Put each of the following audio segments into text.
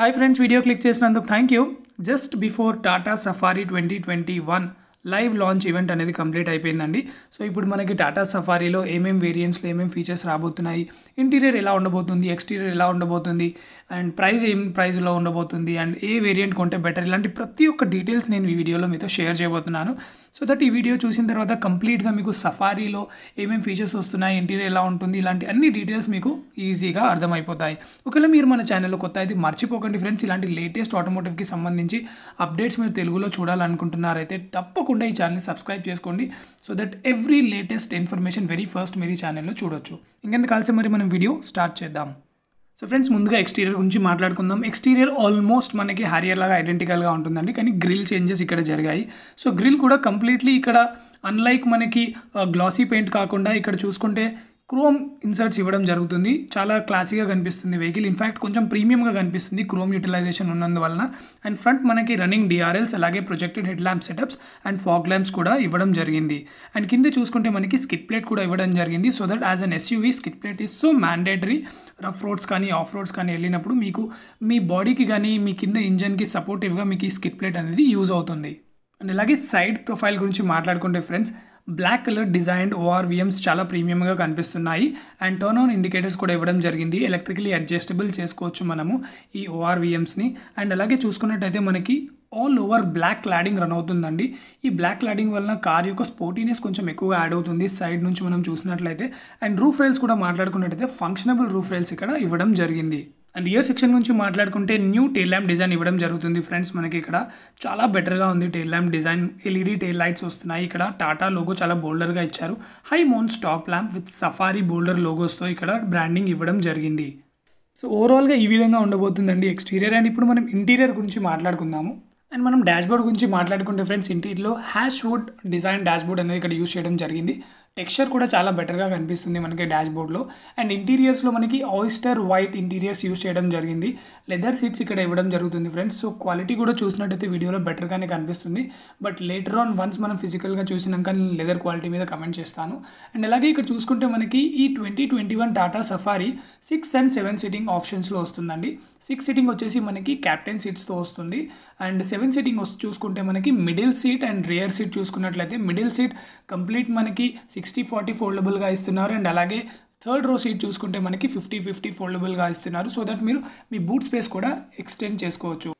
Hi friends, video click chase thank you. Just before Tata Safari 2021, live launch event అనేది complete అయిపోయిందండి so ఇప్పుడు మనకి టాటా సఫారీలో ఏమేమి వేరియంట్స్లో ఏమేమి ఫీచర్స్ రాబోతున్నాయి ఇంటీరియర్ ఎలా ఉండబోతుంది ఎక్స్టీరియర్ ఎలా ఉండబోతుంది అండ్ ప్రైస్ ఏం ప్రైస్లో ఉండబోతుంది అండ్ ఏ వేరియంట్ కొంటే బెటర్ ఇలాంటి ప్రతి ఒక్క డీటెయిల్స్ నేను ఈ వీడియోలో మీతో షేర్ చేయబోతున్నాను సో దట్ ఈ వీడియో చూసిన తర్వాత కంప్లీట్గా మీకు సఫారీలో ఏమేమి ఫీచర్స్ వస్తున్నాయి ఇంటీరియర్ ఎలా ఉంటుంది ఇలాంటి అన్ని డీటెయిల్స్ మీకు ఈజీగా అర్థమైపోతాయి ఒకవేళ మీరు మన ఛానల్లో కొత్త అయితే మర్చిపోకండి ఫ్రెండ్స్ ఇలాంటి లేటెస్ట్ ఆటోమోటివ్కి సంబంధించి అప్డేట్స్ మీరు తెలుగులో చూడాలనుకుంటున్నారైతే తప్పకుండా తప్పకుండా ఈ ఛానల్ని సబ్స్క్రైబ్ చేసుకోండి so that every latest information very first మీరు ఈ ఛానల్లో చూడొచ్చు ఇంకెందుకు కలిసి మరి మనం వీడియో స్టార్ట్ చేద్దాం సో ఫ్రెండ్స్ ముందుగా ఎక్స్టీరియర్ గురించి మాట్లాడుకుందాం ఎక్స్టీరియర్ ఆల్మోస్ట్ మనకి హరియర్ లాగా ఐడెంటికల్గా ఉంటుందండి కానీ గ్రిల్ చేంజెస్ ఇక్కడ జరిగాయి సో గ్రిల్ కూడా కంప్లీట్లీ ఇక్కడ అన్లైక్ మనకి గ్లాసీ uh, పెయింట్ కాకుండా ఇక్కడ చూసుకుంటే క్రోమ్ ఇన్సర్ట్స్ ఇవ్వడం జరుగుతుంది చాలా క్లాసీగా కనిపిస్తుంది వెహికల్ ఇన్ఫ్యాక్ట్ కొంచెం ప్రీమియంగా కనిపిస్తుంది క్రోమ్ యూటిలైజేషన్ ఉన్నందువలన అండ్ ఫ్రంట్ మనకి రన్నింగ్ డిఆర్ఎల్స్ అలాగే projected head lamp setups and fog lamps కూడా ఇవ్వడం జరిగింది అండ్ కింద చూసుకుంటే మనకి స్కిట్ ప్లేట్ కూడా ఇవ్వడం జరిగింది so that as an SUV skid plate is so mandatory rough roads కానీ ఆఫ్ రోడ్స్ కానీ వెళ్ళినప్పుడు మీకు మీ బాడీకి కానీ మీ కింద ఇంజన్కి సపోర్టివ్గా మీకు ఈ స్కిట్ ప్లేట్ అనేది యూజ్ అవుతుంది అండ్ అలాగే సైడ్ ప్రొఫైల్ గురించి మాట్లాడుకుంటే friends black colour designed ORVMs చాలా ప్రీమియంగా కనిపిస్తున్నాయి అండ్ టర్న్ ఆన్ ఇండికేటర్స్ కూడా ఇవ్వడం జరిగింది ఎలక్ట్రికలీ అడ్జస్టబుల్ చేసుకోవచ్చు మనము ఈ ఓఆర్విఎమ్స్ని అండ్ అలాగే చూసుకున్నట్టయితే మనకి all over black cladding run అవుతుందండి ఈ బ్లాక్ క్లాడింగ్ వలన కార్ యొక్క స్పోర్టీనెస్ కొంచెం ఎక్కువగా యాడ్ అవుతుంది సైడ్ నుంచి మనం చూసినట్లయితే అండ్ రూఫ్ రైల్స్ కూడా మాట్లాడుకున్నట్టయితే ఫంక్షనబుల్ రూఫ్ రైల్స్ ఇక్కడ ఇవ్వడం జరిగింది అండ్ ఇయర్ సెక్షన్ నుంచి మాట్లాడుకుంటే న్యూ టెయిల్ ల్యాంప్ డిజైన్ ఇవ్వడం జరుగుతుంది ఫ్రెండ్స్ మనకి ఇక్కడ చాలా బెటర్గా ఉంది tail lamp design LED tail lights వస్తున్నాయి ఇక్కడ టాటా లోగో చాలా బోల్డర్గా ఇచ్చారు high mount stop lamp with Safari bolder లోగోస్తో ఇక్కడ బ్రాండింగ్ ఇవ్వడం జరిగింది సో ఓవరాల్గా ఈ విధంగా ఉండబోతుందండి ఎక్స్టీరియర్ అండ్ ఇప్పుడు మనం ఇంటీరియర్ గురించి మాట్లాడుకుందాము అండ్ మనం డాష్బోర్డ్ గురించి మాట్లాడుకుంటే ఫ్రెండ్స్ ఇంటీరియర్లో హ్యాష్ వుడ్ డిజైన్ డాష్బోర్డ్ అనేది ఇక్కడ యూస్ చేయడం జరిగింది టెక్స్చర్ కూడా చాలా బెటర్గా కనిపిస్తుంది మనకి డాష్ బోర్డ్లో అండ్ ఇంటీరియర్స్లో మనకి ఆయిస్టర్ వైట్ ఇంటీరియర్స్ యూస్ చేయడం జరిగింది లెదర్ సీట్స్ ఇక్కడ ఇవ్వడం జరుగుతుంది ఫ్రెండ్స్ సో క్వాలిటీ కూడా చూసినట్టయితే వీడియోలో బెటర్గానే కనిపిస్తుంది బట్ లేటర్ ఆన్ వన్స్ మనం ఫిజికల్గా చూసినాక నేను లెదర్ క్వాలిటీ మీద కమెంట్ చేస్తాను అండ్ అలాగే ఇక్కడ చూసుకుంటే మనకి ఈ twenty twenty one Tata Safari six and seven seating ఆప్షన్స్లో వస్తుందండి సిక్స్ సీటింగ్ వచ్చేసి మనకి క్యాప్టెన్ సీట్స్తో వస్తుంది అండ్ సెవెన్ సీటింగ్ చూసుకుంటే మనకి middle seat and rear seat చూసుకున్నట్లయితే మిడిల్ సీట్ కంప్లీట్ మనకి సిక్స్ సిక్స్టీ ఫార్టీ ఫోల్డబుల్గా ఇస్తున్నారు అండ్ అలాగే థర్డ్ రో సీట్ చూసుకుంటే మనకి ఫిఫ్టీ ఫిఫ్టీ ఫోల్డబుల్గా ఇస్తున్నారు సో దట్ మీరు మీ బూట్ స్పేస్ కూడా ఎక్స్టెండ్ చేసుకోవచ్చు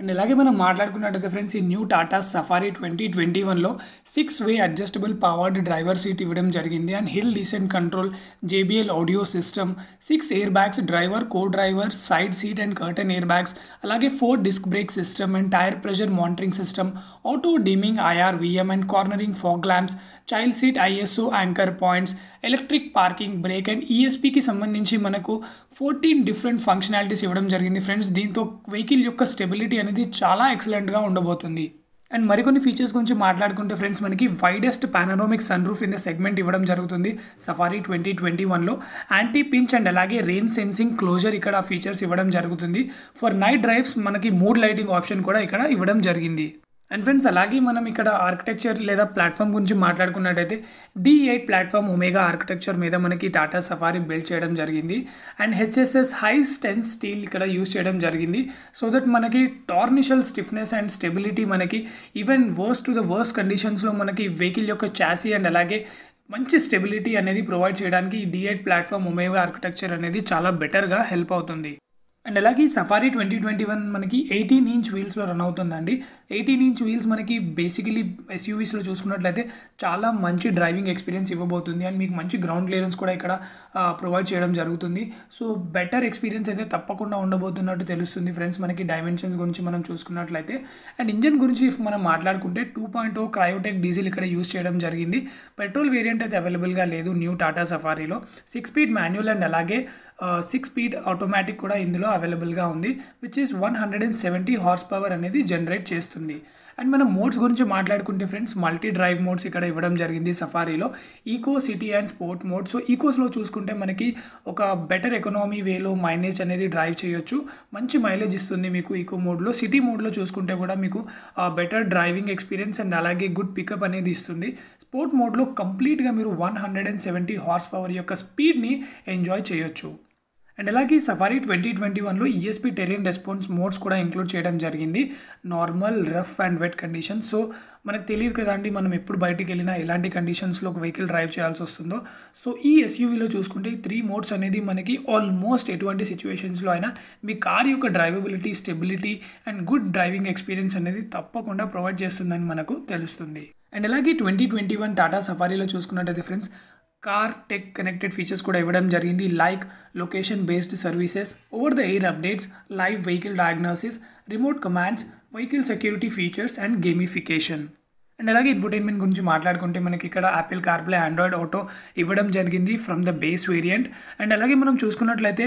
అండ్ ఇలాగే మనం మాట్లాడుకున్నట్టయితే ఫ్రెండ్స్ ఈ new Tata Safari twenty twenty వన్లో six way adjustable powered driver seat ఇవ్వడం జరిగింది and hill descent control JBL audio system six air bags driver co driver side seat and curtain air bags అలాగే four disc brake system and tyre pressure monitoring system auto dimming IR VM and cornering fog lamps child seat ISO anchor points electric parking brake and ఈఎస్పీకి సంబంధించి మనకు fourteen different functionalities ఇవ్వడం జరిగింది friends దీంతో vehicle యొక్క stability అనేది చాలా ఎక్సలెంట్గా ఉండబోతుంది అండ్ మరికొన్ని ఫీచర్స్ గురించి మాట్లాడుకుంటే ఫ్రెండ్స్ మనకి widest panoramic sun roof in the segment ఇవ్వడం జరుగుతుంది సఫారీ ట్వంటీ ట్వంటీ వన్లో యాంటీ పించ్ అండ్ అలాగే రెయిన్ సెన్సింగ్ క్లోజర్ ఇక్కడ ఫీచర్స్ ఇవ్వడం జరుగుతుంది ఫర్ నైట్ డ్రైవ్స్ మనకి మూడ్ లైటింగ్ ఆప్షన్ కూడా ఇక్కడ ఇవ్వడం జరిగింది అండ్ ఫ్రెండ్స్ అలాగే మనం ఇక్కడ ఆర్కిటెక్చర్ లేదా ప్లాట్ఫామ్ గురించి మాట్లాడుకున్నట్టయితే D eight platform omega architecture మీద మనకి టాటా సఫారీ బిల్డ్ చేయడం జరిగింది and HSS high tensile steel ఇక్కడ యూస్ చేయడం జరిగింది సో దట్ మనకి టార్నిషల్ స్టిఫ్నెస్ అండ్ స్టెబిలిటీ మనకి even worse to the worst కండిషన్స్లో మనకి వెహికల్ యొక్క చాసీ అండ్ అలాగే మంచి స్టెబిలిటీ అనేది ప్రొవైడ్ చేయడానికి ఈ డిఎడ్ ప్లాట్ఫామ్ ఒమేగా ఆర్కిటెక్చర్ అనేది చాలా బెటర్గా హెల్ప్ అవుతుంది అండ్ అలాగే సఫారీ ట్వంటీ ట్వంటీ వన్ మనకి ఎయిటీన్ ఇంచ్ వీల్స్లో రన్ అవుతుందండి ఎయిటీన్ ఇంచ్ వీల్స్ మనకి బేసికలీ ఎస్యూవీస్లో చూసుకున్నట్లయితే చాలా మంచి డ్రైవింగ్ ఎక్స్పీరియన్స్ ఇవ్వబోతుంది అండ్ మీకు మంచి గ్రౌండ్ క్లియరెన్స్ కూడా ఇక్కడ ప్రొవైడ్ చేయడం జరుగుతుంది సో బెటర్ ఎక్స్పీరియన్స్ అయితే తప్పకుండా ఉండబోతున్నట్టు తెలుస్తుంది ఫ్రెండ్స్ మనకి డైమెన్షన్స్ గురించి మనం చూసుకున్నట్లయితే అండ్ ఇంజన్ గురించి ఇఫ్ మనం మాట్లాడుకుంటే two point O Kryotec diesel ఇక్కడ యూస్ చేయడం జరిగింది పెట్రోల్ వేరియంట్ అయితే అవైలబుల్గా లేదు న్యూ టాటా సఫారీలో సిక్స్ స్పీడ్ మాన్యువల్ అండ్ అలాగే సిక్స్ స్పీడ్ ఆటోమేటిక్ కూడా ఇందులో అవైలబుల్గా ఉంది which is one hundred and seventy horse power అనేది జనరేట్ చేస్తుంది అండ్ మనం మోడ్స్ గురించి మాట్లాడుకుంటే ఫ్రెండ్స్ మల్టీ డ్రైవ్ మోడ్స్ ఇక్కడ ఇవ్వడం జరిగింది సఫారీలో eco city and sport mode so ఈకోస్లో చూసుకుంటే మనకి ఒక బెటర్ ఎకనామీ వేలో మైలేజ్ అనేది డ్రైవ్ చేయొచ్చు మంచి మైలేజ్ ఇస్తుంది మీకు ఈకో మోడ్లో సిటీ మోడ్లో చూసుకుంటే కూడా మీకు బెటర్ డ్రైవింగ్ ఎక్స్పీరియన్స్ అండ్ అలాగే గుడ్ పికప్ అనేది ఇస్తుంది స్పోర్ట్ మోడ్లో కంప్లీట్గా మీరు one hundred and seventy horse power యొక్క స్పీడ్ని ఎంజాయ్ చేయొచ్చు అండ్ అలాగే సఫారీ ట్వంటీ ట్వంటీ వన్లో ఈఎస్పీ టెరియన్ రెస్పాన్స్ మోడ్స్ కూడా ఇంక్లూడ్ చేయడం జరిగింది normal rough and wet conditions so మనకు తెలియదు కదండి మనం ఎప్పుడు బయటికి వెళ్ళినా ఎలాంటి కండిషన్స్లో ఒక వెహికల్ డ్రైవ్ చేయాల్సి వస్తుందో సో ఈ ఎస్యూవీలో చూసుకుంటే ఈ త్రీ మోడ్స్ అనేది మనకి ఆల్మోస్ట్ ఎటువంటి సిచ్యువేషన్స్లో అయినా మీ కార్ యొక్క drivability stability and good driving experience అనేది తప్పకుండా ప్రొవైడ్ చేస్తుందని మనకు తెలుస్తుంది అండ్ అలాగే ట్వంటీ ట్వంటీ వన్ టాటా సఫారీలో చూసుకున్నట్టయితే friends car tech connected features కూడా ఇవ్వడం జరిగింది like location based services over the air updates live vehicle diagnosis remote commands vehicle security features and gamification and అలాగే ఇన్ఫర్టైన్మెంట్ గురించి మాట్లాడుకుంటే మనకి ఇక్కడ యాపిల్ కార్ప్లే ఆండ్రాయిడ్ ఆటో ఇవ్వడం జరిగింది from the base variant and అలాగే మనం చూసుకున్నట్లయితే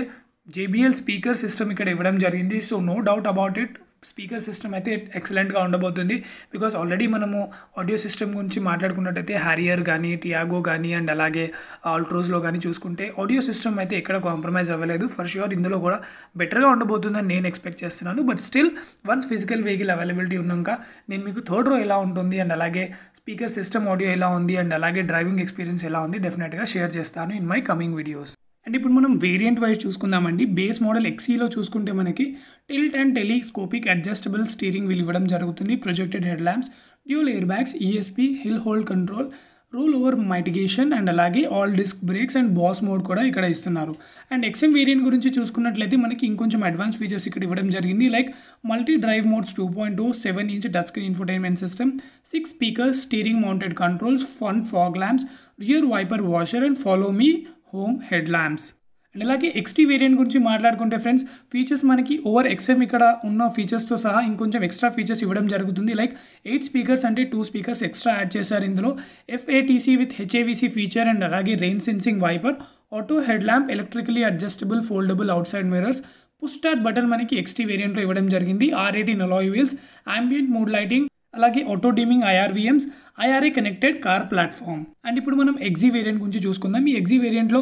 జేబిఎల్ స్పీకర్ సిస్టమ్ ఇక్కడ ఇవ్వడం జరిగింది so no doubt about it speaker system అయితే ఎక్సలెంట్గా ఉండబోతుంది బికాస్ ఆల్రెడీ మనము ఆడియో సిస్టమ్ గురించి మాట్లాడుకున్నట్టయితే హ్యారియర్ కానీ టియాగో కానీ అండ్ అలాగే ఆల్ట్రోస్లో కానీ చూసుకుంటే ఆడియో సిస్టమ్ అయితే ఎక్కడ కాంప్రమైజ్ అవ్వలేదు ఫర్ ష్యూర్ ఇందులో కూడా బెటర్గా ఉండబోతుందని నేను ఎక్స్పెక్ట్ చేస్తున్నాను but still once physical vehicle availability ఉన్నాక నేను మీకు థర్డ్ రో ఎలా ఉంటుంది అండ్ అలాగే స్పీకర్ సిస్టమ్ ఆడియో ఎలా ఉంది అండ్ అలాగే డ్రైవింగ్ ఎక్స్పీరియన్స్ ఎలా ఉంది డెఫినెట్గా షేర్ చేస్తాను in my coming videos and ఇప్పుడు మనం వేరియంట్ వైజ్ చూసుకుందామండి బేస్ మోడల్ ఎక్సీలో చూసుకుంటే మనకి tilt and telescopic adjustable steering wheel ఇవ్వడం జరుగుతుంది projected head lamps dual air bags ESP hill hold control roll over mitigation and అలాగే all disc brakes and boss mode కూడా ఇక్కడ ఇస్తున్నారు అండ్ ఎక్స్ఎం వేరియంట్ గురించి చూసుకున్నట్లయితే మనకి ఇంకొంచెం అడ్వాన్స్ ఫీచర్స్ ఇక్కడ ఇవ్వడం జరిగింది like multi drive modes two point two seven inch touch screen infotainment system six speakers steering mounted controls front fog lamps rear wiper washer and follow me home head lamps and ఇలాగే XT variant గురించి మాట్లాడుకుంటే friends features మనకి over XM ఇక్కడ ఉన్న ఫీచర్స్తో సహా ఇంకొంచెం extra features ఇవ్వడం జరుగుతుంది లైక్ ఎయిట్ స్పీకర్స్ అంటే టూ స్పీకర్స్ ఎక్స్ట్రా యాడ్ చేశారు ఇందులో FATC with HVAC feature and అలాగే rain sensing wiper auto head lamp electrically adjustable foldable out side mirrors push start button మనకి ఎక్స్టీ వేరియంట్లో ఇవ్వడం జరిగింది R eighteen alloy wheels ambient mood lighting అలాగే auto dimming IRVMs iRA connected car platform and ఇప్పుడు మనం ఎగ్జీ variant గురించి చూసుకుందాం ఈ ఎగ్జీ వేరియంట్లో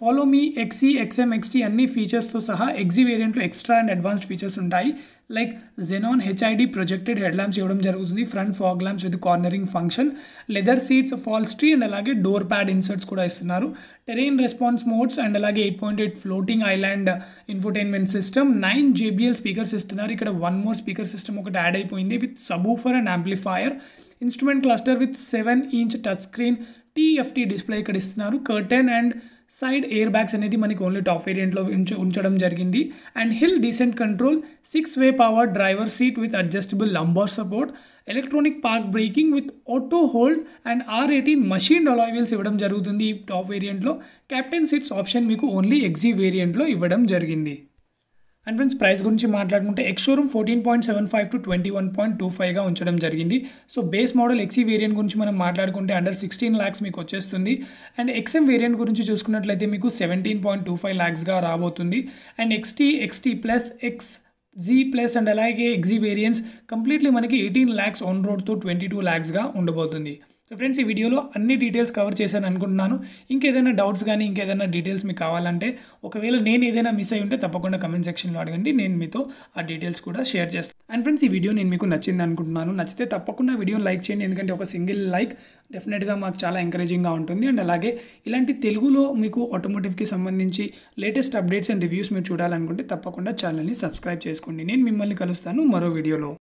ఫాలో మీ ఎక్సీ ఎక్స్ఎం ఎక్స్టీ అన్ని ఫీచర్స్తో సహా ఎగ్జీ వేరియంట్లో ఎక్స్ట్రా అండ్ అడ్వాన్స్డ్ ఫీచర్స్ ఉంటాయి like xenon HID projected head lamps ఇవ్వడం జరుగుతుంది front fog lamps with cornering function leather seats tree and అలాగే డోర్ ప్యాడ్ ఇన్సర్ట్స్ కూడా ఇస్తున్నారు టెరెయిన్ రెస్పాన్స్ మోడ్స్ అండ్ అలాగే eight point eight floating island infotainment system nine JBL speakers ఇస్తున్నారు ఇక్కడ one more speaker system ఒకటి add అయిపోయింది with subwoofer and amplifier instrument cluster with seven inch touch screen TFT display ఇక్కడ ఇస్తున్నారు curtain and side air bags అనేది మనకి only top వేరియంట్లో ఉంచ ఉంచడం జరిగింది and hill descent control six way power driver seat with adjustable lumbar support electronic park braking with auto hold and R eighteen machine alloy ఇవ్వడం జరుగుతుంది ఈ top వేరియంట్లో క్యాప్టెన్ సీట్స్ ఆప్షన్ మీకు ఓన్లీ ఎగ్జీ వేరియంట్లో ఇవ్వడం జరిగింది అండ్ ఫ్రెండ్స్ ప్రైస్ గురించి మాట్లాడుకుంటే ex showroom fourteen point seven five to twenty one point two ఫైవ్గా ఉంచడం జరిగింది so base model XE variant గురించి మనం మాట్లాడుకుంటే అండర్ సిక్స్టీన్ ల్యాక్స్ మీకు వచ్చేస్తుంది అండ్ ఎక్స్ఎం వేరియంట్ గురించి చూసుకున్నట్లయితే మీకు సెవెంటీన్ పాయింట్ టూ ఫైవ్ ల్యాక్స్గా రాబోతుంది and XT XT plus X Z plus and అలాగే ఎగ్జీ వేరియంట్స్ కంప్లీట్లీ మనకి ఎయిటీన్ ల్యాక్స్ ఆన్ రోడ్తో ట్వంటీ టూ ల్యాక్స్గా ఉండబోతుంది సో ఫ్రెండ్స్ ఈ వీడియోలో అన్ని డీటెయిల్స్ కవర్ చేశాను అనుకుంటున్నాను ఇంకేదైనా డౌట్స్ కానీ ఇంకేదైనా డీటెయిల్స్ మీకు కావాలంటే ఒకవేళ నేను ఏదైనా మిస్ అయ్యి ఉంటే తప్పకుండా కమెంట్ సెక్షన్లో అడగండి నేను మీతో ఆ డీటెయిల్స్ కూడా షేర్ చేస్తాను అండ్ ఫ్రెండ్స్ ఈ వీడియో నేను మీకు నచ్చింది అనుకుంటున్నాను నచ్చితే తప్పకుండా వీడియోని లైక్ చేయండి ఎందుకంటే ఒక సింగిల్ లైక్ డెఫినెట్గా మాకు చాలా ఎంకరేజింగ్గా ఉంటుంది అండ్ అలాగే ఇలాంటి తెలుగులో మీకు ఆటోమోటివ్కి సంబంధించి లేటెస్ట్ అప్డేట్స్ అండ్ రివ్యూస్ మీరు చూడాలనుకుంటే తప్పకుండా ఛానల్ని సబ్స్క్రైబ్ చేసుకోండి నేను మిమ్మల్ని కలుస్తాను మరో వీడియోలో